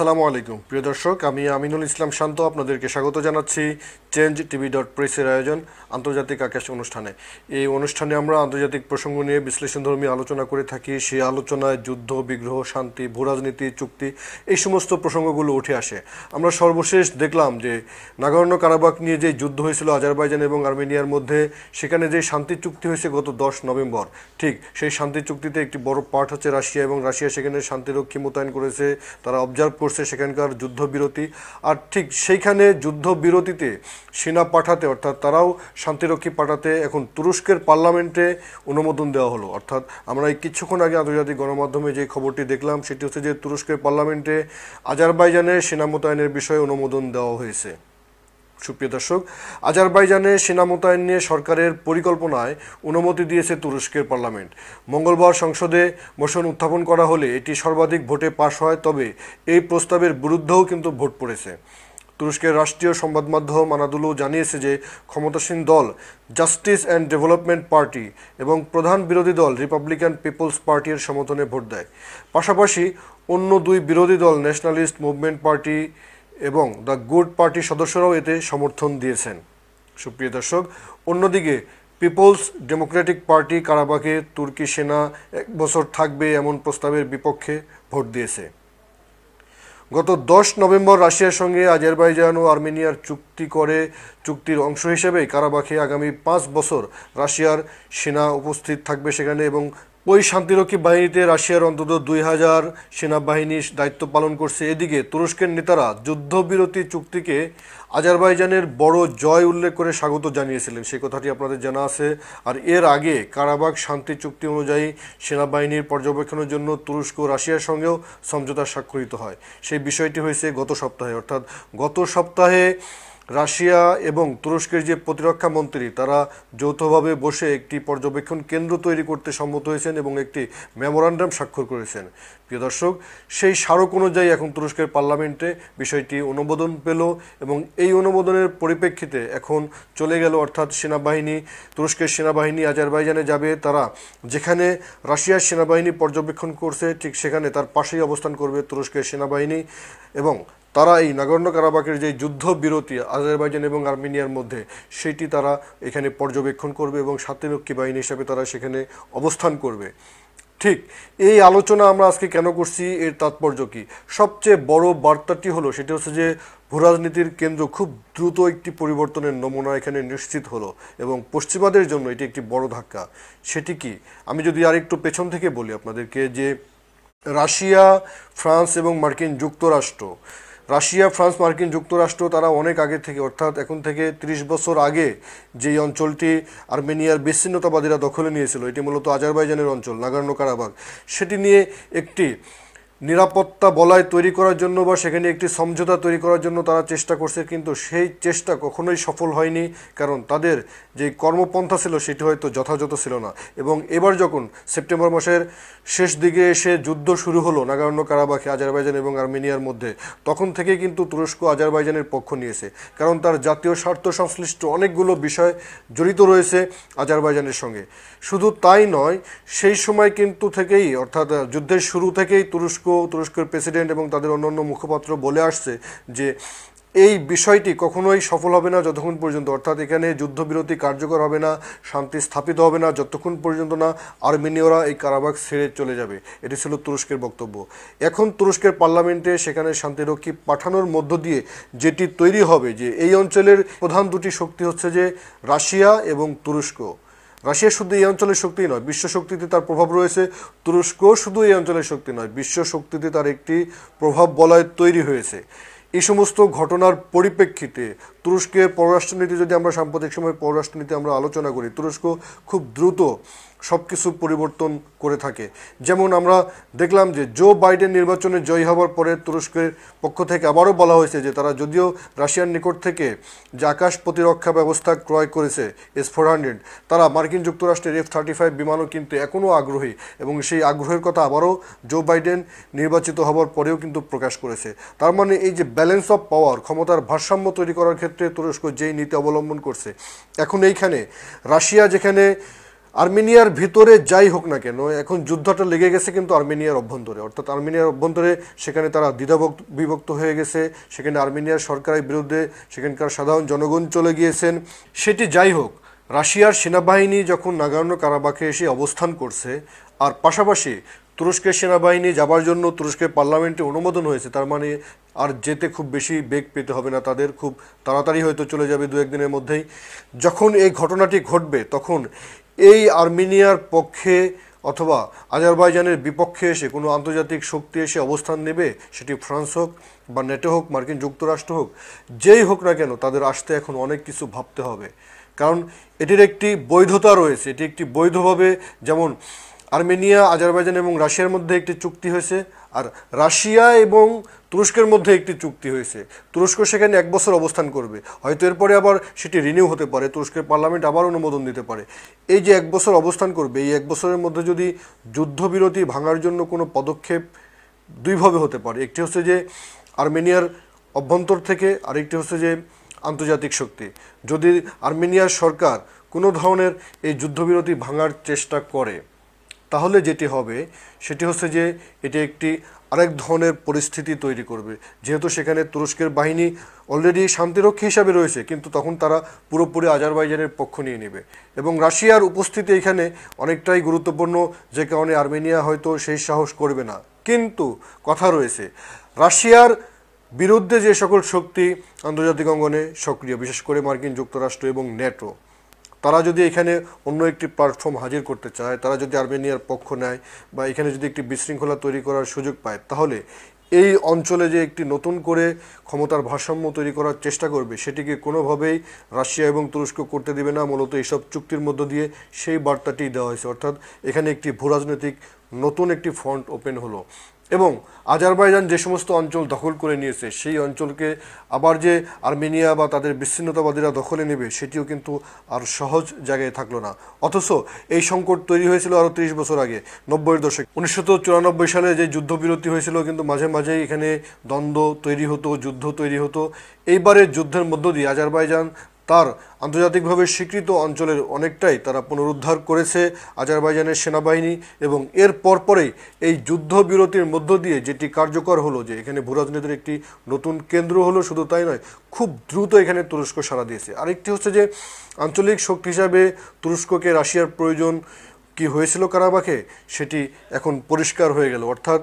আসসালামু আলাইকুম প্রিয় দর্শক আমি আমিনুল ইসলাম শান্ত আপনাদেরকে স্বাগত জানাচ্ছি চেঞ্জ টিভি ডট প্রেসের আয়োজন আন্তর্জাতিক আকাশ অনুষ্ঠানে এই অনুষ্ঠানে আমরা আন্তর্জাতিক প্রসঙ্গ নিয়ে বিশ্লেষণধর্মী আলোচনা করে থাকি সেই আলোচনায় যুদ্ধ বিগ্রহ শান্তি ভূরাজনীতি চুক্তি এই সমস্ত প্রসঙ্গগুলো উঠে আসে আমরা সর্বশেষ দেখলাম যে নাগরণ্য কারাবাক নিয়ে যে যুদ্ধ হয়েছিল আজারবাইজান এবং আর্মেনিয়ার মধ্যে সেখানে যে শান্তি চুক্তি হয়েছে গত দশ নভেম্বর ঠিক সেই শান্তি চুক্তিতে একটি বড় পার্ট হচ্ছে রাশিয়া এবং রাশিয়া সেখানে শান্তিরক্ষী মোতায়েন করেছে তারা অবজার্ভ করছে সেখানকার যুদ্ধবিরতি আর ঠিক সেইখানে যুদ্ধবিরতিতে সেনা পাঠাতে অর্থাৎ তারাও শান্তিরক্ষী পাঠাতে এখন তুরস্কের পার্লামেন্টে অনুমোদন দেওয়া হলো অর্থাৎ আমরা এই কিছুক্ষণ আগে আন্তর্জাতিক গণমাধ্যমে যে খবরটি দেখলাম সেটি হচ্ছে যে তুরস্কের পার্লামেন্টে আজারবাইজানের সেনা মোতায়েনের বিষয়ে অনুমোদন দেওয়া হয়েছে সুপ্রিয় দর্শক আজারবাইজানে সেনা মোতায়েন নিয়ে সরকারের পরিকল্পনায় অনুমতি দিয়েছে তুরস্কের পার্লামেন্ট মঙ্গলবার সংসদে মোশন উত্থাপন করা হলে এটি সর্বাধিক ভোটে পাশ হয় তবে এই প্রস্তাবের বিরুদ্ধেও কিন্তু ভোট পড়েছে তুরস্কের রাষ্ট্রীয় সংবাদ মাধ্যম আনাদুলু জানিয়েছে যে ক্ষমতাসীন দল জাস্টিস অ্যান্ড ডেভেলপমেন্ট পার্টি এবং প্রধান বিরোধী দল রিপাবলিকান পিপলস পার্টির সমর্থনে ভোট দেয় পাশাপাশি অন্য দুই বিরোধী দল ন্যাশনালিস্ট মুভমেন্ট পার্টি এবং দ্য গুড পার্টির সদস্যরাও এতে সমর্থন দিয়েছেন সুপ্রিয় দর্শক অন্যদিকে পিপলস ডেমোক্রেটিক পার্টি কারাবাকে তুর্কি সেনা এক বছর থাকবে এমন প্রস্তাবের বিপক্ষে ভোট দিয়েছে গত দশ নভেম্বর রাশিয়ার সঙ্গে আজারবাইজান ও আর্মেনিয়ার চুক্তি চুক্তি করে চুক্তির অংশ হিসেবে কারাবাখে আগামী পাঁচ বছর রাশিয়ার সেনা উপস্থিত থাকবে সেখানে এবং ওই শান্তিরক্ষী বাহিনীতে রাশিয়ার অন্তত দুই হাজার সেনাবাহিনীর দায়িত্ব পালন করছে এদিকে তুরস্কের নেতারা যুদ্ধবিরতি চুক্তিকে আজারবাইজানের বড় জয় উল্লেখ করে স্বাগত জানিয়েছিলেন সেই কথাটি আপনাদের জানা আছে আর এর আগে কারাবাগ শান্তি চুক্তি অনুযায়ী সেনাবাহিনীর পর্যবেক্ষণের জন্য তুরস্ক রাশিয়ার সঙ্গেও সমঝোতা স্বাক্ষরিত হয় সেই বিষয়টি হয়েছে গত সপ্তাহে অর্থাৎ গত সপ্তাহে রাশিয়া এবং তুরস্কের যে প্রতিরক্ষা মন্ত্রী তারা যৌথভাবে বসে একটি পর্যবেক্ষণ কেন্দ্র তৈরি করতে সম্মত হয়েছেন এবং একটি মেমোরান্ডাম স্বাক্ষর করেছেন প্রিয় দর্শক সেই স্মারক অনুযায়ী এখন তুরস্কের পার্লামেন্টে বিষয়টি অনুমোদন পেল এবং এই অনুমোদনের পরিপ্রেক্ষিতে এখন চলে গেল অর্থাৎ সেনাবাহিনী তুরস্কের সেনাবাহিনী আজারবাইজানে যাবে তারা যেখানে রাশিয়ার সেনাবাহিনী পর্যবেক্ষণ করছে ঠিক সেখানে তার পাশেই অবস্থান করবে তুরস্কের সেনাবাহিনী এবং তারা এই নাগর্ণ কারাবাকের যে যুদ্ধবিরতি আজারবাইজান এবং আর্মেনিয়ার মধ্যে সেটি তারা এখানে পর্যবেক্ষণ করবে এবং শান্তিরক্ষী বাহিনী হিসাবে তারা সেখানে অবস্থান করবে ঠিক এই আলোচনা আমরা আজকে কেন করছি এর তাৎপর্য কী সবচেয়ে বড় বার্তাটি হলো সেটি হচ্ছে যে ভূরাজনীতির কেন্দ্র খুব দ্রুত একটি পরিবর্তনের নমুনা এখানে নিশ্চিত হলো এবং পশ্চিমাদের জন্য এটি একটি বড় ধাক্কা সেটি কি আমি যদি আরেকটু পেছন থেকে বলি আপনাদেরকে যে রাশিয়া ফ্রান্স এবং মার্কিন যুক্তরাষ্ট্র রাশিয়া ফ্রান্স মার্কিন যুক্তরাষ্ট্র তারা অনেক আগে থেকে অর্থাৎ এখন থেকে ৩০ বছর আগে যেই অঞ্চলটি আর্মেনিয়ার বিচ্ছিন্নতাবাদীরা দখলে নিয়েছিল এটি মূলত আজারবাইজানের অঞ্চল নাগার্ণ কারাবাগ সেটি নিয়ে একটি নিরাপত্তা বলয় তৈরি করার জন্য বা সেখানে একটি সমঝোতা তৈরি করার জন্য তারা চেষ্টা করছে কিন্তু সেই চেষ্টা কখনোই সফল হয়নি কারণ তাদের যে কর্মপন্থা ছিল সেটি হয়তো যথাযথ ছিল না এবং এবার যখন সেপ্টেম্বর মাসের শেষ দিকে এসে যুদ্ধ শুরু হলো নাগারণ্য কারাবাখে আজারবাইজান এবং আর্মেনিয়ার মধ্যে তখন থেকে কিন্তু তুরস্ক আজারবাইজানের পক্ষ নিয়েছে কারণ তার জাতীয় স্বার্থ সংশ্লিষ্ট অনেকগুলো বিষয় জড়িত রয়েছে আজারবাইজানের সঙ্গে শুধু তাই নয় সেই সময় কিন্তু থেকেই অর্থাৎ যুদ্ধের শুরু থেকেই তুরস্ক তুরস্কের প্রেসিডেন্ট এবং তাদের অন্য অন্য মুখপাত্র বলে আসছে যে এই বিষয়টি কখনোই সফল হবে না যতক্ষণ পর্যন্ত অর্থাৎ এখানে যুদ্ধবিরতি কার্যকর হবে না শান্তি স্থাপিত হবে না যতক্ষণ পর্যন্ত না আর্মেনীয়রা এই কারাবাগ ছেড়ে চলে যাবে এটি ছিল তুরস্কের বক্তব্য এখন তুরস্কের পার্লামেন্টে সেখানে শান্তিরক্ষী পাঠানোর মধ্য দিয়ে যেটি তৈরি হবে যে এই অঞ্চলের প্রধান দুটি শক্তি হচ্ছে যে রাশিয়া এবং তুরস্ক রাশিয়া শুধু এই অঞ্চলের শক্তি নয় বিশ্ব শক্তিতে তার প্রভাব রয়েছে তুরস্ক শুধু এই অঞ্চলের শক্তি নয় বিশ্ব শক্তিতে তার একটি প্রভাব বলয় তৈরি হয়েছে এই সমস্ত ঘটনার পরিপ্রেক্ষিতে তুরস্কের পররাষ্ট্রনীতি যদি আমরা সাম্প্রতিক সময়ে পররাষ্ট্রনীতি আমরা আলোচনা করি তুরস্ক খুব দ্রুত সব কিছু পরিবর্তন করে থাকে যেমন আমরা দেখলাম যে জো বাইডেন নির্বাচনে জয়ী হওয়ার পরে তুরস্কের পক্ষ থেকে আবারও বলা হয়েছে যে তারা যদিও রাশিয়ার নিকট থেকে যে আকাশ প্রতিরক্ষা ব্যবস্থা ক্রয় করেছে এস ফোর হান্ড্রেড তারা মার্কিন যুক্তরাষ্ট্রের এফ থার্টি ফাইভ বিমানও কিন্তু এখনও আগ্রহী এবং সেই আগ্রহের কথা আবারও জো বাইডেন নির্বাচিত হওয়ার পরেও কিন্তু প্রকাশ করেছে তার মানে এই যে ব্যালেন্স অফ পাওয়ার ক্ষমতার ভারসাম্য তৈরি করার ক্ষেত্রে ক্ষেত্রে তুরস্ক যেই নীতি অবলম্বন করছে এখন এইখানে রাশিয়া যেখানে আর্মেনিয়ার ভিতরে যাই হোক না কেন এখন যুদ্ধটা লেগে গেছে কিন্তু আর্মেনিয়ার অভ্যন্তরে অর্থাৎ আর্মেনিয়ার অভ্যন্তরে সেখানে তারা দ্বিধা বিভক্ত হয়ে গেছে সেখানে আর্মেনিয়ার সরকারের বিরুদ্ধে সেখানকার সাধারণ জনগণ চলে গিয়েছেন সেটি যাই হোক রাশিয়ার সেনাবাহিনী যখন নাগার্ণ কারাবাখে এসে অবস্থান করছে আর পাশাপাশি তুরস্কের সেনাবাহিনী যাবার জন্য তুরস্কের পার্লামেন্টে অনুমোদন হয়েছে তার মানে আর যেতে খুব বেশি বেগ পেতে হবে না তাদের খুব তাড়াতাড়ি হয়তো চলে যাবে দু একদিনের মধ্যেই যখন এই ঘটনাটি ঘটবে তখন এই আর্মেনিয়ার পক্ষে অথবা আজারবাইজানের বিপক্ষে এসে কোনো আন্তর্জাতিক শক্তি এসে অবস্থান নেবে সেটি ফ্রান্স হোক বা নেটো হোক মার্কিন যুক্তরাষ্ট্র হোক যেই হোক না কেন তাদের আসতে এখন অনেক কিছু ভাবতে হবে কারণ এটির একটি বৈধতা রয়েছে এটি একটি বৈধভাবে যেমন আর্মেনিয়া আজারবাইজান এবং রাশিয়ার মধ্যে একটি চুক্তি হয়েছে আর রাশিয়া এবং তুরস্কের মধ্যে একটি চুক্তি হয়েছে তুরস্ক সেখানে এক বছর অবস্থান করবে হয়তো এরপরে আবার সেটি রিনিউ হতে পারে তুরস্কের পার্লামেন্ট আবার অনুমোদন দিতে পারে এই যে এক বছর অবস্থান করবে এই এক বছরের মধ্যে যদি যুদ্ধবিরতি ভাঙার জন্য কোনো পদক্ষেপ দুইভাবে হতে পারে একটি হচ্ছে যে আর্মেনিয়ার অভ্যন্তর থেকে আরেকটি হচ্ছে যে আন্তর্জাতিক শক্তি যদি আর্মেনিয়ার সরকার কোনো ধরনের এই যুদ্ধবিরতি ভাঙার চেষ্টা করে তাহলে যেটি হবে সেটি হচ্ছে যে এটি একটি আরেক ধরনের পরিস্থিতি তৈরি করবে যেহেতু সেখানে তুরস্কের বাহিনী অলরেডি শান্তিরক্ষী হিসাবে রয়েছে কিন্তু তখন তারা পুরোপুরি আজারবাইজানের পক্ষ নিয়ে নেবে এবং রাশিয়ার উপস্থিতি এখানে অনেকটাই গুরুত্বপূর্ণ যে কারণে আর্মেনিয়া হয়তো সেই সাহস করবে না কিন্তু কথা রয়েছে রাশিয়ার বিরুদ্ধে যে সকল শক্তি আন্তর্জাতিক অঙ্গনে সক্রিয় বিশেষ করে মার্কিন যুক্তরাষ্ট্র এবং ন্যাটো তারা যদি এখানে অন্য একটি প্ল্যাটফর্ম হাজির করতে চায় তারা যদি আর্মেনিয়ার পক্ষ নেয় বা এখানে যদি একটি বিশৃঙ্খলা তৈরি করার সুযোগ পায় তাহলে এই অঞ্চলে যে একটি নতুন করে ক্ষমতার ভারসাম্য তৈরি করার চেষ্টা করবে সেটিকে কোনোভাবেই রাশিয়া এবং তুরস্ক করতে দেবে না মূলত এইসব চুক্তির মধ্য দিয়ে সেই বার্তাটি দেওয়া হয়েছে অর্থাৎ এখানে একটি ভূরাজনৈতিক নতুন একটি ফ্রন্ট ওপেন হলো এবং আজারবাইজান যে সমস্ত অঞ্চল দখল করে নিয়েছে সেই অঞ্চলকে আবার যে আর্মেনিয়া বা তাদের বিচ্ছিন্নতাবাদীরা দখলে নেবে সেটিও কিন্তু আর সহজ জায়গায় থাকলো না অথচ এই সংকট তৈরি হয়েছিল আরও ত্রিশ বছর আগে নব্বইয়ের দশকে উনিশশো সালে যে যুদ্ধবিরতি হয়েছিল কিন্তু মাঝে মাঝে এখানে দ্বন্দ্ব তৈরি হতো যুদ্ধ তৈরি হতো এইবারের যুদ্ধের মধ্য দিয়ে আজারবাইজান তার আন্তর্জাতিকভাবে স্বীকৃত অঞ্চলের অনেকটাই তারা পুনরুদ্ধার করেছে আজারবাইজানের সেনাবাহিনী এবং এর পরপরেই এই যুদ্ধবিরতির মধ্য দিয়ে যেটি কার্যকর হলো যে এখানে ভূরাজনীতির একটি নতুন কেন্দ্র হলো শুধু তাই নয় খুব দ্রুত এখানে তুরস্ক সাড়া দিয়েছে আরেকটি হচ্ছে যে আঞ্চলিক শক্তি হিসাবে তুরস্ককে রাশিয়ার প্রয়োজন কি হয়েছিল কারাবাখে সেটি এখন পরিষ্কার হয়ে গেল অর্থাৎ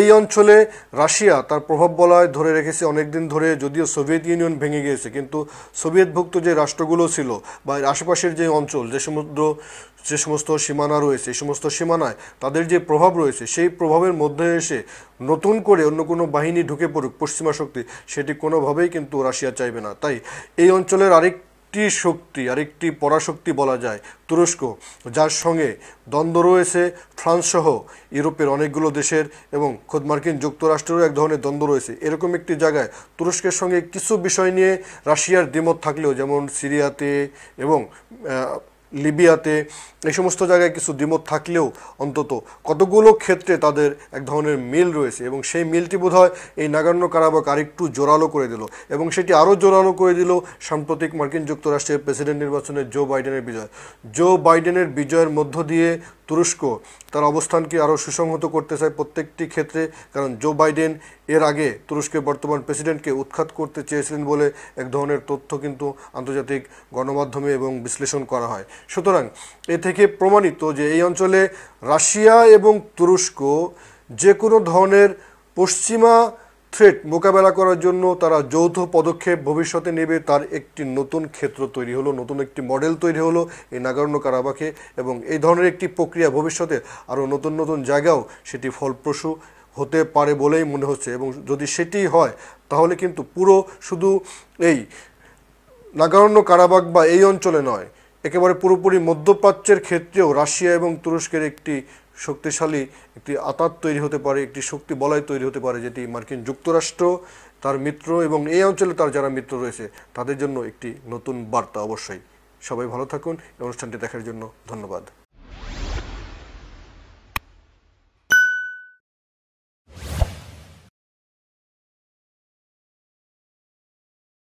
এই অঞ্চলে রাশিয়া তার প্রভাব বলায় ধরে রেখেছে অনেক দিন ধরে যদিও সোভিয়েত ইউনিয়ন ভেঙে গিয়েছে কিন্তু সোভিয়েতভুক্ত যে রাষ্ট্রগুলো ছিল বা আশেপাশের যে অঞ্চল যে সমুদ্র যে সমস্ত সীমানা রয়েছে এই সমস্ত সীমানায় তাদের যে প্রভাব রয়েছে সেই প্রভাবের মধ্যে এসে নতুন করে অন্য কোনো বাহিনী ঢুকে পড়ুক পশ্চিমা শক্তি সেটি কোনোভাবেই কিন্তু রাশিয়া চাইবে না তাই এই অঞ্চলের আরেক একটি শক্তি আর একটি পরাশক্তি বলা যায় তুরস্ক যার সঙ্গে দ্বন্দ্ব রয়েছে ফ্রান্সসহ ইউরোপের অনেকগুলো দেশের এবং খোদ মার্কিন যুক্তরাষ্ট্রেরও এক ধরনের দ্বন্দ্ব রয়েছে এরকম একটি জায়গায় তুরস্কের সঙ্গে কিছু বিষয় নিয়ে রাশিয়ার দ্বিমত থাকলেও যেমন সিরিয়াতে এবং লিবিয়াতে এই সমস্ত জায়গায় কিছু দ্বিমত থাকলেও অন্তত কতগুলো ক্ষেত্রে তাদের এক ধরনের মিল রয়েছে এবং সেই মিলটি বোধহয় এই নাগান্য কারাবাক আরেকটু জোরালো করে দিল এবং সেটি আরও জোরালো করে দিল সাম্প্রতিক মার্কিন যুক্তরাষ্ট্রের প্রেসিডেন্ট নির্বাচনে জো বাইডেনের বিজয় জো বাইডেনের বিজয়ের মধ্য দিয়ে তুরস্ক তার অবস্থানকে আরও সুসংহত করতে চায় প্রত্যেকটি ক্ষেত্রে কারণ জো বাইডেন এর আগে তুরস্কের বর্তমান প্রেসিডেন্টকে উৎখাত করতে চেয়েছিলেন বলে এক ধরনের তথ্য কিন্তু আন্তর্জাতিক গণমাধ্যমে এবং বিশ্লেষণ করা হয় সুতরাং এ থেকে প্রমাণিত যে এই অঞ্চলে রাশিয়া এবং তুরস্ক যে কোনো ধরনের পশ্চিমা থ্রেট মোকাবেলা করার জন্য তারা যৌথ পদক্ষেপ ভবিষ্যতে নেবে তার একটি নতুন ক্ষেত্র তৈরি হলো নতুন একটি মডেল তৈরি হলো এই নাগার্ণ কারাবাখে এবং এই ধরনের একটি প্রক্রিয়া ভবিষ্যতে আরও নতুন নতুন জায়গাও সেটি ফলপ্রসূ হতে পারে বলেই মনে হচ্ছে এবং যদি সেটি হয় তাহলে কিন্তু পুরো শুধু এই নাগারণ্য কারাবাগ বা এই অঞ্চলে নয় একেবারে পুরোপুরি মধ্যপ্রাচ্যের ক্ষেত্রেও রাশিয়া এবং তুরস্কের একটি শক্তিশালী একটি আতাত তৈরি হতে পারে একটি শক্তি বলয় তৈরি হতে পারে যেটি মার্কিন যুক্তরাষ্ট্র তার মিত্র এবং এই অঞ্চলে তার যারা মিত্র রয়েছে তাদের জন্য একটি নতুন বার্তা অবশ্যই সবাই ভালো থাকুন এই অনুষ্ঠানটি দেখার জন্য ধন্যবাদ